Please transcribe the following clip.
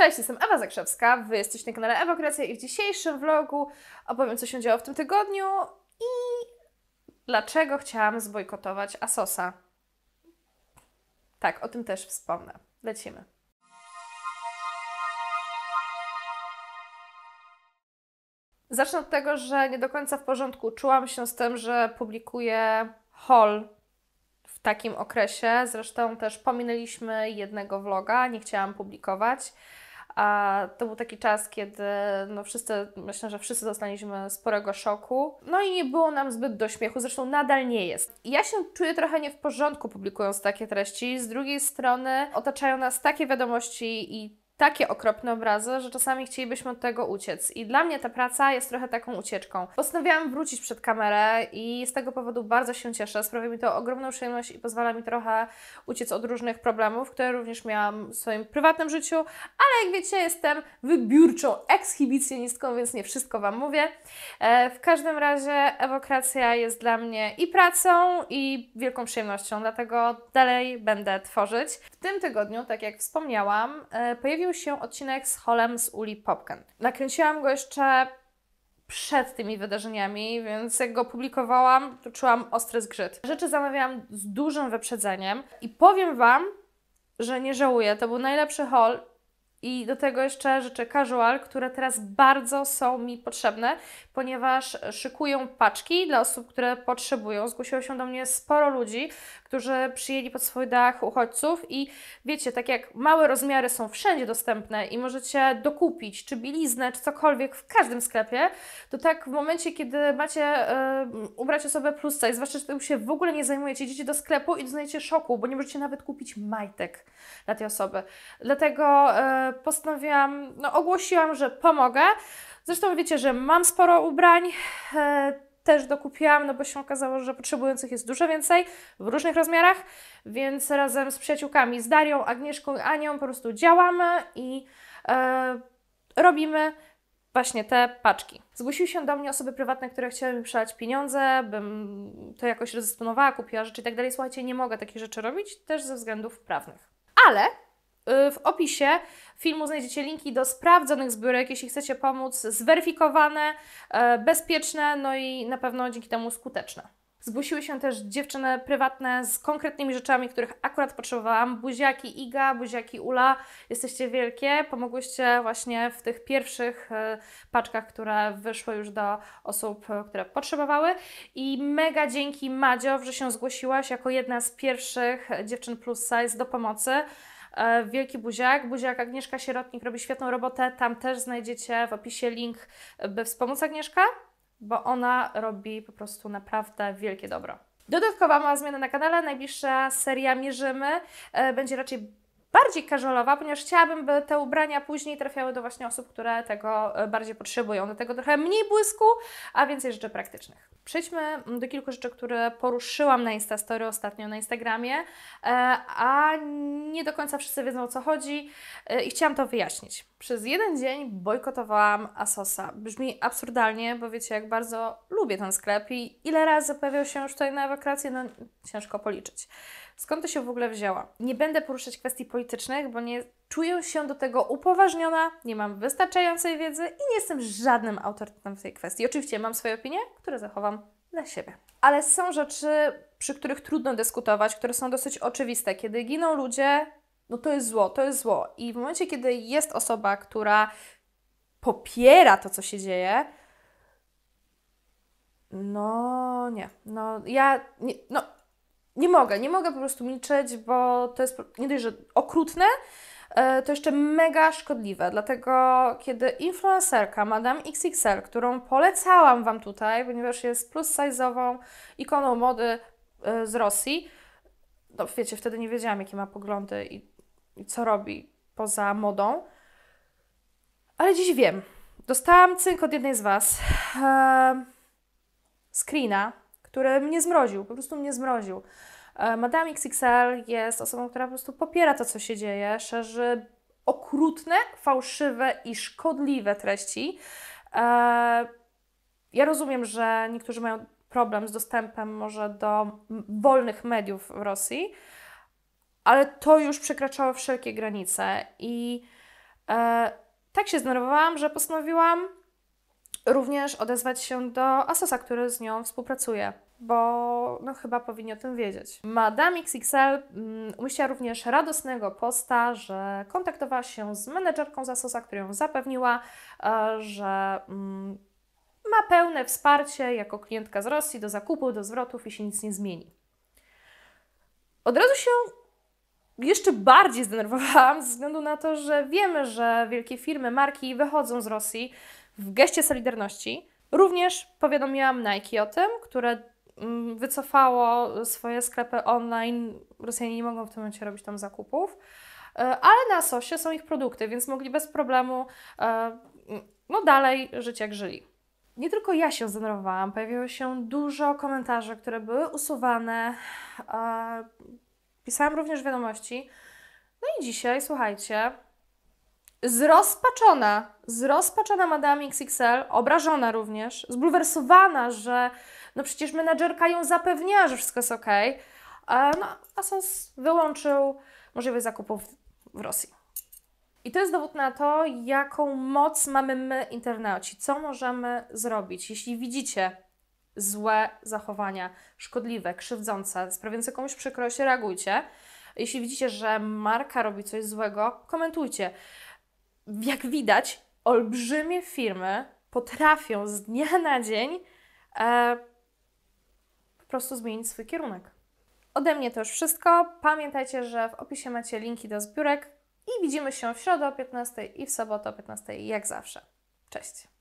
Cześć, jestem Ewa Zakrzewska, Wy jesteście na kanale Ewa i w dzisiejszym vlogu opowiem, co się działo w tym tygodniu i dlaczego chciałam zbojkotować Asosa. Tak, o tym też wspomnę. Lecimy. Zacznę od tego, że nie do końca w porządku czułam się z tym, że publikuję haul w takim okresie. Zresztą też pominęliśmy jednego vloga, nie chciałam publikować. A to był taki czas, kiedy no wszyscy, myślę, że wszyscy dostaliśmy sporego szoku. No i nie było nam zbyt do śmiechu, zresztą nadal nie jest. Ja się czuję trochę nie w porządku publikując takie treści. Z drugiej strony otaczają nas takie wiadomości i takie okropne obrazy, że czasami chcielibyśmy od tego uciec. I dla mnie ta praca jest trochę taką ucieczką. Postanowiłam wrócić przed kamerę i z tego powodu bardzo się cieszę. Sprawia mi to ogromną przyjemność i pozwala mi trochę uciec od różnych problemów, które również miałam w swoim prywatnym życiu, ale jak wiecie, jestem wybiórczą ekshibicjonistką, więc nie wszystko Wam mówię. E, w każdym razie ewokracja jest dla mnie i pracą, i wielką przyjemnością, dlatego dalej będę tworzyć. W tym tygodniu, tak jak wspomniałam, e, pojawił pojawił się odcinek z Holem z uli Popken. Nakręciłam go jeszcze przed tymi wydarzeniami, więc jak go publikowałam, to czułam ostry zgrzyt. Rzeczy zamawiałam z dużym wyprzedzeniem i powiem Wam, że nie żałuję. To był najlepszy haul i do tego jeszcze rzeczy casual, które teraz bardzo są mi potrzebne, ponieważ szykują paczki dla osób, które potrzebują. Zgłosiło się do mnie sporo ludzi, którzy przyjęli pod swój dach uchodźców i wiecie, tak jak małe rozmiary są wszędzie dostępne i możecie dokupić czy bieliznę, czy cokolwiek w każdym sklepie, to tak w momencie, kiedy macie y, ubrać osobę plus i zwłaszcza, że tym się w ogóle nie zajmujecie, idziecie do sklepu i doznajecie szoku, bo nie możecie nawet kupić majtek dla tej osoby. Dlatego y, postanowiłam, no ogłosiłam, że pomogę. Zresztą wiecie, że mam sporo ubrań, y, też dokupiłam, no bo się okazało, że potrzebujących jest dużo więcej w różnych rozmiarach, więc razem z przyjaciółkami, z Darią, Agnieszką i Anią po prostu działamy i e, robimy właśnie te paczki. Zgłosiły się do mnie osoby prywatne, które chciały mi przelać pieniądze, bym to jakoś rozdysponowała, kupiła rzeczy i tak dalej. Słuchajcie, nie mogę takich rzeczy robić, też ze względów prawnych. Ale w opisie filmu znajdziecie linki do sprawdzonych zbiórek, jeśli chcecie pomóc, zweryfikowane, e, bezpieczne, no i na pewno dzięki temu skuteczne. Zgłosiły się też dziewczyny prywatne z konkretnymi rzeczami, których akurat potrzebowałam. Buziaki Iga, buziaki Ula, jesteście wielkie. Pomogłyście właśnie w tych pierwszych e, paczkach, które wyszły już do osób, e, które potrzebowały. I mega dzięki Madzio, że się zgłosiłaś jako jedna z pierwszych dziewczyn plus size do pomocy. E, wielki Buziak. Buziak Agnieszka Sierotnik robi świetną robotę. Tam też znajdziecie w opisie link, by wspomóc Agnieszkę, bo ona robi po prostu naprawdę wielkie dobro. Dodatkowa mała zmiana na kanale. Najbliższa seria Mierzymy e, będzie raczej bardziej casualowa, ponieważ chciałabym, by te ubrania później trafiały do właśnie osób, które tego e, bardziej potrzebują. Do tego trochę mniej błysku, a więcej rzeczy praktycznych. Przejdźmy mm, do kilku rzeczy, które poruszyłam na Instastory ostatnio na Instagramie, e, a nie do końca wszyscy wiedzą o co chodzi e, i chciałam to wyjaśnić. Przez jeden dzień bojkotowałam Asosa. Brzmi absurdalnie, bo wiecie, jak bardzo lubię ten sklep i ile razy pojawiał się już tutaj na wakacje, no ciężko policzyć. Skąd to się w ogóle wzięła? Nie będę poruszać kwestii politycznych, bo nie czuję się do tego upoważniona, nie mam wystarczającej wiedzy i nie jestem żadnym autorytetem w tej kwestii. Oczywiście mam swoje opinie, które zachowam dla siebie. Ale są rzeczy, przy których trudno dyskutować, które są dosyć oczywiste. Kiedy giną ludzie, no to jest zło, to jest zło. I w momencie, kiedy jest osoba, która popiera to, co się dzieje, no nie, no ja, nie, no nie mogę, nie mogę po prostu milczeć, bo to jest nie dość, że okrutne, e, to jeszcze mega szkodliwe. Dlatego, kiedy influencerka Madame XXL, którą polecałam Wam tutaj, ponieważ jest plus size'ową ikoną mody e, z Rosji, no wiecie, wtedy nie wiedziałam, jakie ma poglądy i, i co robi poza modą, ale dziś wiem. Dostałam cynk od jednej z Was, eee, screena który mnie zmroził, po prostu mnie zmroził. E, Madame XXL jest osobą, która po prostu popiera to, co się dzieje, szerzy okrutne, fałszywe i szkodliwe treści. E, ja rozumiem, że niektórzy mają problem z dostępem może do wolnych mediów w Rosji, ale to już przekraczało wszelkie granice i e, tak się zdenerwowałam, że postanowiłam Również odezwać się do Asosa, który z nią współpracuje, bo no, chyba powinien o tym wiedzieć. Madame XXL mm, umieściła również radosnego posta, że kontaktowała się z menedżerką z Asosa, która ją zapewniła, e, że mm, ma pełne wsparcie jako klientka z Rosji do zakupu, do zwrotów i się nic nie zmieni. Od razu się jeszcze bardziej zdenerwowałam ze względu na to, że wiemy, że wielkie firmy, marki wychodzą z Rosji w geście solidarności. Również powiadomiłam Nike o tym, które mm, wycofało swoje sklepy online. Rosjanie nie mogą w tym momencie robić tam zakupów, e, ale na sosie są ich produkty, więc mogli bez problemu e, no dalej żyć jak żyli. Nie tylko ja się zdenerwowałam, pojawiło się dużo komentarzy, które były usuwane e, Pisałam również wiadomości. No i dzisiaj, słuchajcie, zrozpaczona, zrozpaczona Madame XXL, obrażona również, zbulwersowana, że no przecież menadżerka ją zapewnia że wszystko jest ok. E, no, Asos wyłączył możliwość zakupów w Rosji. I to jest dowód na to, jaką moc mamy my, internauci, co możemy zrobić. Jeśli widzicie złe zachowania, szkodliwe, krzywdzące, sprawiające komuś przykrość, reagujcie. Jeśli widzicie, że marka robi coś złego, komentujcie. Jak widać, olbrzymie firmy potrafią z dnia na dzień e, po prostu zmienić swój kierunek. Ode mnie to już wszystko. Pamiętajcie, że w opisie macie linki do zbiórek i widzimy się w środę o 15 i w sobotę o 15 jak zawsze. Cześć!